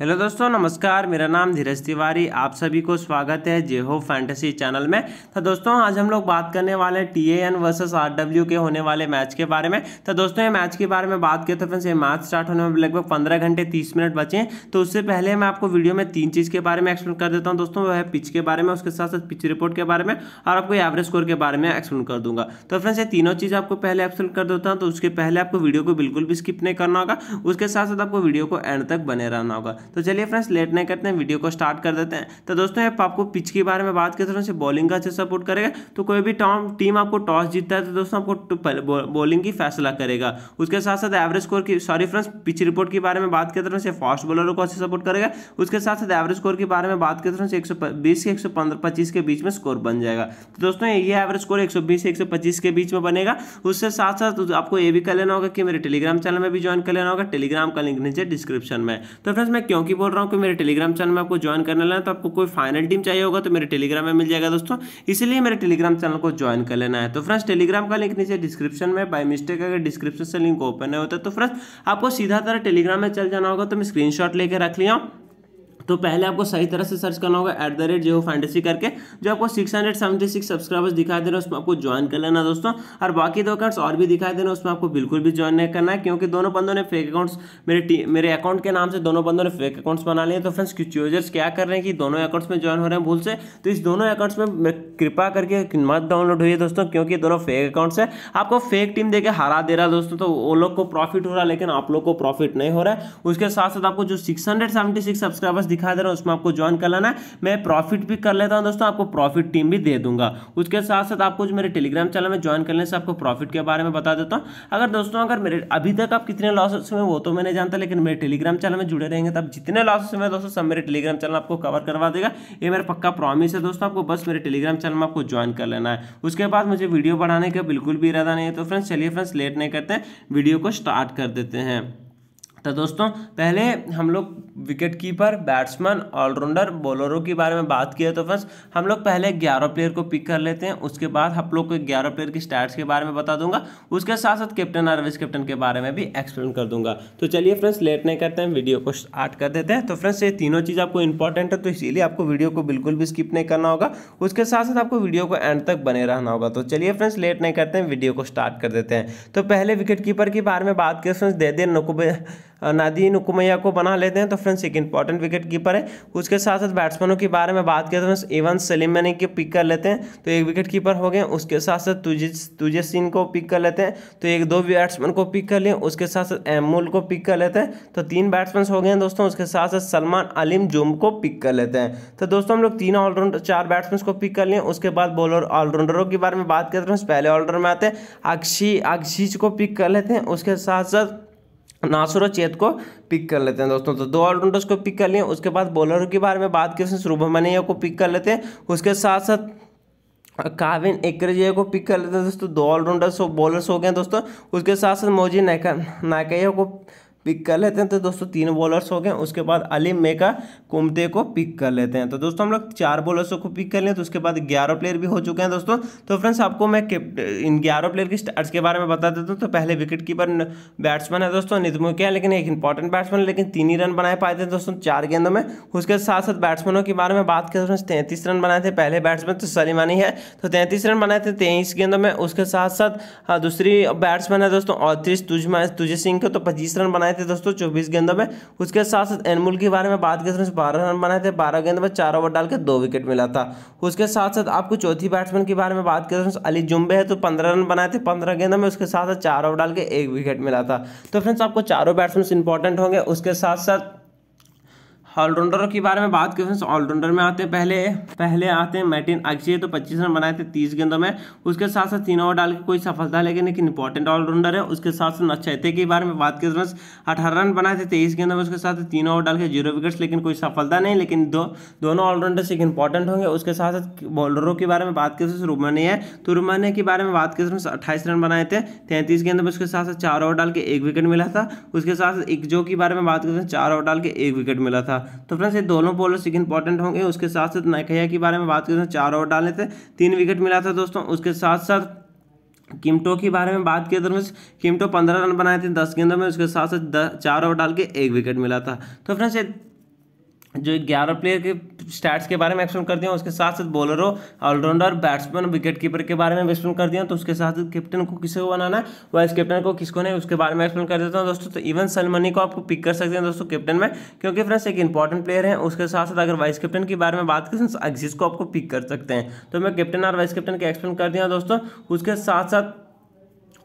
hello दोस्तों नमस्कार मेरा नाम धीरज तिवारी आप सभी को स्वागत है जे हो फैंटेसी चैनल में तो दोस्तों आज हम लोग बात करने वाले हैं T A N versus R W के होने वाले मैच के बारे में तो दोस्तों ये मैच के बारे में बात करें तो फ्रेंड्स ये मैच स्टार्ट होने में लगभग पंद्रह घंटे तीस मिनट बचे हैं तो उससे पहले मैं आपको वीडियो में तीन चीज़ के बारे में एक्सप्लेन कर देता हूँ दोस्तों वह है पिच के बारे में उसके साथ साथ पिच रिपोर्ट के बारे में और आपको एवरेज स्कोर के बारे में एक्सप्लेन कर दूंगा तो फ्रेंड्स ये तीनों चीज़ आपको पहले एक्सप्लेन कर देता हूँ तो उसके पहले आपको वीडियो को बिल्कुल भी स्किप नहीं करना होगा उसके साथ साथ आपको वीडियो को एंड तक बने रहना होगा तो चलिए फ्रेंड्स लेट नहीं करते हैं वीडियो को स्टार्ट कर देते हैं तो दोस्तों ऐप आपको पिच के बारे में बात करते हैं बॉलिंग तो का अच्छे सपोर्ट करेगा तो कोई भी टॉम टीम आपको टॉस जीतता है तो दोस्तों आपको बॉलिंग की फैसला करेगा उसके साथ साथ एवरेज स्कोर की सॉरी फ्रेंड्स पिच रिपोर्ट के बारे में बात करते हैं फास्ट तो बॉलरों को अच्छे सपोर्ट करेगा उसके साथ साथ एवरेज स्कोर के बारे में बात करते हैं तो एक सौ बीस से एक सौ पच्चीस के बीच में स्कोर बन जाएगा तो दोस्तों ये एवरेज स्कोर एक सौ बीस से एक सौ पच्चीस के बीच में बनेगा उससे साथ साथ आपको ये भी कर लेना होगा कि मेरे टेलीग्राम चैनल में भी ज्वाइन कर लेना होगा टेलीग्राम का लिंक नीचे डिस्क्रिप्शन में तो फ्रेंड्स मैं क्योंकि बोल रहा हूँ कि मेरे टेलीग्राम चैनल में आपको ज्वाइन करने लेना तो आपको कोई फाइनल टीम चाहिए होगा तो मेरे टेलीग्राम में मिल जाएगा दोस्तों इसलिए मेरे टेलीग्राम चैनल को ज्वाइन कर लेना है तो फ्रेंड्स टेलीग्राम का लिंक नीचे डिस्क्रिप्शन में बाई मिस्टेक अगर डिस्क्रिप्शन से लिंक ओपन नहीं होता तो फ्रेंड्स आपको सीधा तरह टेलीग्राम में चल जाना होगा तो मैं स्क्रीन लेकर रख लिया तो पहले आपको सही तरह से सर्च करना होगा at the rate Jio fantasy करके जो आपको six hundred seventy six subscribers दिखाई दे रहे हैं उसमें आपको ज्वाइन कर लेना दोस्तों और बाकी दो अकाउंट्स और भी दिखाई दे रहे हैं उसमें आपको बिल्कुल भी ज्वाइन नहीं करना है क्योंकि दोनों बंदों ने फेक अकाउंट्स मेरे मेरे अकाउंट के नाम से दोनों बंदों ने फेक अकाउंट्स बना लिए तो फ्रेंड्स कुछ यूजर्स क्या कर रहे हैं कि दोनों अकाउंट्स में ज्वाइन हो रहे हैं भूल से तो इस दोनों अकाउंट्स में कृपा करके मत डाउनलोड हुई दोस्तों क्योंकि दोनों फेक अकाउंट्स है आपको फेक टीम देकर हरा दे रहा है दोस्तों तो वो लोग को प्रॉफिट हो रहा है लेकिन आप लोग को प्रॉफिट नहीं हो रहा है उसके साथ साथ आपको जो six hundred seventy six subscribers दिखा दे रहा हूँ उसमें आपको ज्वाइन कर लाना मैं प्रॉफिट भी कर लेता हूँ दोस्तों आपको प्रॉफिट टीम भी दे दूंगा उसके साथ साथ आपको जो मेरे टेलीग्राम चैनल में ज्वाइन करने से आपको प्रॉफिट के बारे में बता देता हूँ अगर दोस्तों अगर मेरे अभी तक आप कितने लॉसेस में वो तो मैंने जानता लेकिन मेरे टेलीग्राम चैनल में जुड़े रहेंगे तब जितने लॉसेस में दोस्तों सब मेरे टेलीग्राम चैनल आपको कवर करवा देगा ये मेरा पक्का प्रॉमिस है दोस्तों आपको बस मेरे टेलीग्राम चैनल में आपको ज्वाइन कर लेना है उसके बाद मुझे वीडियो बनाने का बिल्कुल भी इरादा नहीं है तो फ्रेंड्स चलिए फ्रेंड्स लेट नहीं करते वीडियो को स्टार्ट कर देते हैं तो दोस्तों पहले हम लोग विकेट कीपर बैट्समैन ऑलराउंडर बॉलरों के बारे में बात किया तो फ्रेंड्स हम लोग पहले ग्यारह प्लेयर को पिक कर लेते हैं उसके बाद हम लोग को ग्यारह प्लेयर की स्टैट्स के बारे में बता दूंगा उसके साथ साथ कैप्टन और वाइस कैप्टन के बारे में भी एक्सप्लेन कर दूंगा तो चलिए फ्रेंड्स लेट नहीं करते हैं वीडियो को स्टार्ट कर देते हैं तो फ्रेंड्स ये तीनों चीज़ आपको इंपॉर्टेंट है तो इसीलिए आपको वीडियो को बिल्कुल भी स्किप नहीं करना होगा उसके साथ साथ आपको वीडियो को एंड तक बने रहना होगा तो चलिए फ्रेंड्स लेट नहीं करते हैं वीडियो को स्टार्ट कर देते हैं तो पहले विकेट कीपर के बारे में बात करें फ्रेंड्स दे देर नकुबे नादीन हुकुमैया को बना लेते हैं तो फ्रेंड्स एक इंपॉर्टेंट विकेट कीपर है उसके साथ साथ बैट्समैनों के बारे में बात करें तो फ्रेंड्स एवं सलीम मैंने के पिक कर लेते हैं तो एक विकेट कीपर हो गए उसके साथ साथ तुजे सिंह को पिक कर लेते हैं तो एक दो बैट्समैन को पिक कर लिए उसके साथ साथ एमूल को पिक कर लेते हैं तो तीन बैट्समैन हो गए हैं दोस्तों उसके साथ साथ सलमान अलीम जुम को पिक कर लेते हैं तो दोस्तों हम लोग तीन ऑलराउंडर चार बैट्समैन को पिक कर लिए उसके बाद बॉलर ऑलराउंडरों के बारे में बात करते हैं पहले ऑलराउंडर में आते हैं अक्षी अक्षीज को पिक कर लेते हैं उसके साथ साथ नासुर चेत को पिक कर लेते हैं दोस्तों तो दो ऑलराउंडर्स को पिक कर लिए उसके बाद बॉलरों के बारे में बात करें शुभम मनिया को पिक कर लेते हैं उसके साथ साथ काविन एकरजिया को पिक कर लेते हैं दोस्तों दो ऑलराउंडर्स बॉलर्स हो गए दोस्तों उसके साथ साथ मोजी नायका नायकैया को पिक कर लेते हैं तो दोस्तों तीन बॉलर्स हो गए उसके बाद अलीम मेका कुमते को पिक कर लेते हैं तो दोस्तों हम लोग चार बॉलर्सों को पिक कर लें तो उसके बाद ग्यारह प्लेयर भी हो चुके हैं दोस्तों तो फ्रेंड्स आपको मैं इन ग्यारह प्लेयर की स्टार्ट के बारे में बता देता हूँ तो पहले विकेट कीपर बैट्समैन है दोस्तों नितमो क्या लेकिन एक इंपॉर्टेंट बैट्समैन लेकिन तीन ही रन बनाए पाए थे दोस्तों चार गेंदों में उसके साथ साथ बैट्समैनों के बारे में बात करें तो तैंतीस रन बनाए थे पहले बैट्समैन तो सलीमानी है तो तैंतीस रन बनाए थे तेईस गेंदों में उसके साथ साथ हाँ, दूसरी बैट्समैन है दोस्तों और तीस तुझमा तुझे सिंह को तो पच्चीस रन बनाए थे दोस्तों चौबीस गेंदों में उसके साथ साथ एनमुल के बारे में बात करते हैं बारह रन बनाए थे बारह गेंदों में चार ओवर डाल के दो विकेट मिला था उसके साथ साथ आपको चौथी बैट्समैन के बारे में बात करते हैं अली जुम्बे है तो पंद्रह रन बनाए थे पंद्रह गेंदों में उसके साथ साथ चार ओवर डाल के एक विकेट मिला था तो फ्रेंड्स आपको चारों बैट्समैन इंपॉर्टेंट होंगे उसके साथ साथ ऑलराउंडरों के बारे में बात करें ऑलराउंडर में आते हैं पहले पहले आते हैं मैटिन अक्षय तो 25 रन बनाए थे 30 गेंदों में उसके साथ साथ तीन ओवर डाल के कोई सफलता लेकिन एक इंपॉर्टेंट ऑलराउंडर है उसके साथ साथ नक्षैते के बारे में बात करें अठारह रन बनाए थे तेईस गेंदों में उसके साथ तीन ओवर डाल के जीरो विकेट्स लेकिन कोई सफलता नहीं लेकिन दो दोनों ऑलराउंडर्स एक इंपॉर्टेंट होंगे उसके साथ साथ बॉलरों के बारे में बात क्वेश्चन रुमानी है तो रुमानी के बारे में बात क्वेश्चन अट्ठाईस रन बनाए थे तैंतीस गेंदों में उसके साथ साथ चार ओवर डाल के एक विकेट मिला था उसके साथ एक जो के बारे में बात करते हैं चार ओवर डाल के एक विकेट मिला था तो फ्रेंड्स ये दोनों बॉलर बॉलर्स इंपॉर्टेंट होंगे उसके साथ साथ नकैया के बारे में बात करें तो चार ओवर डाले थे तीन विकेट मिला था दोस्तों उसके साथ साथ किमटो के बारे में बात किया तो किमटो पंद्रह रन बनाए थे दस गेंदों में उसके साथ साथ चार ओवर डाल के एक विकेट मिला था तो फ्रेंड्स ये जो ग्यारह प्लेयर के स्टैट्स के बारे में एक्सप्लेन कर दिया उसके साथ साथ बॉलरों ऑलराउंडर बैट्समैन विकेट कीपर के बारे में एक्सप्लेन कर दिया तो उसके साथ कैप्टन को किसे को बनाना है वाइस कैप्टन को किसको नहीं उसके बारे में एक्सप्लेन कर देता हूँ दोस्तों तो इवन सलमनी को आपको पिक कर सकते हैं दोस्तों कैप्टन में क्योंकि फ्रेंड्स एक इंपॉर्टेंट प्लेयर है उसके साथ साथ अगर वाइस कैप्टन के बारे में बात करें तो को आपको पिक कर सकते हैं तो मैं कैप्टन और वाइस कैप्टन के एक्सप्लेन कर दिया दोस्तों उसके साथ साथ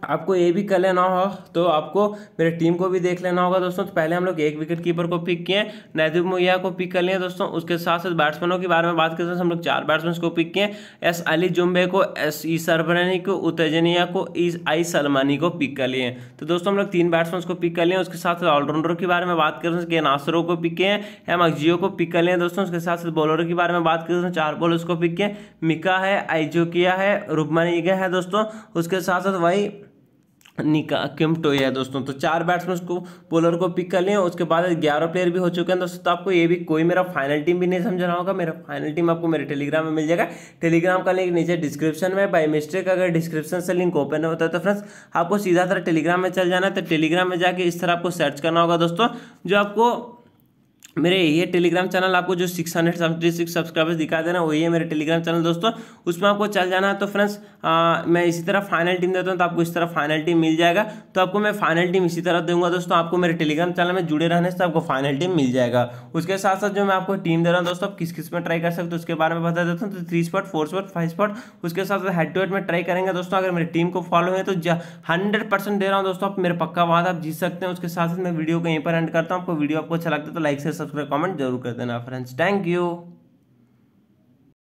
आपको ये भी कर लेना हो तो आपको मेरे टीम को भी देख लेना होगा दोस्तों तो पहले हम लोग एक विकेट कीपर को पिक किए नैदीप मुहैया को पिक कर लिए दोस्तों उसके साथ साथ बैट्समैनों के बारे में बात करते हैं हम लोग चार बैट्समैन को पिक किए एस अली जुम्बे को एस ई सरबरानी को उतेजनिया को ई आई सलमानी को पिक कर लिए तो दोस्तों हम लोग तीन बैट्समैन को पिक कर लिए उसके साथ ऑलराउंडर के बारे में बात करते हैं के नासरों को पिक किए हैं एम अक्जियो को पिक कर लिए दोस्तों उसके साथ साथ बॉलरों के बारे में बात करते हैं चार बॉलर को पिक किए मिका है आईजोकिया है रुबमानी है दोस्तों उसके साथ साथ वही निका किमटो है दोस्तों तो चार बैट्समैन को बॉलर को पिक कर लिए उसके बाद ग्यारह प्लेयर भी हो चुके हैं दोस्तों तो आपको ये भी कोई मेरा फाइनल टीम भी नहीं समझ रहा होगा मेरा फाइनल टीम आपको मेरे टेलीग्राम में मिल जाएगा टेलीग्राम का लिंक नीचे डिस्क्रिप्शन में बाई मिस्टेक अगर डिस्क्रिप्शन से लिंक ओपन होता है तो फ्रेंड्स आपको सीधा तरह टेलीग्राम में चल जाना है तो टेलीग्राम में जाकर इस तरह आपको सर्च करना होगा दोस्तों जो आपको मेरे ये टेलीग्राम चैनल आपको जो six hundred seventy six subscribers दिखा देना वही है मेरे टेलीग्राम चैनल दोस्तों उसमें आपको चल जाना है तो फ्रेंड्स मैं इसी तरह फाइनल टीम देता हूँ तो आपको इस तरह फाइनल टीम मिल जाएगा तो आपको मैं फाइनल टीम इसी तरह दूंगा दोस्तों आपको मेरे टेलीग्राम चैनल में जुड़े रहने से आपको फाइनल टीम मिल जाएगा उसके साथ साथ जो मैं आपको टीम दे रहा हूँ दोस्तों आप किस किस में ट्राई कर सकते हो उसके बारे में बता देता हूँ तो three spot four spot five spot उसके साथ साथ हेड टू हेड में ट्राई करेंगे दोस्तों अगर मेरी टीम को फॉलो है तो हंड्रेड परसेंट दे रहा हूँ दोस्तों आप मेरे पक्का बात आप जीत सकते हैं उसके साथ साथ मैं वीडियो को यहीं पर एंड करता हूँ आपको वीडियो आपको अच्छा लगता है तो लाइक से सब्सक्राइब कमेंट जरूर कर देना फ्रेंड्स थैंक यू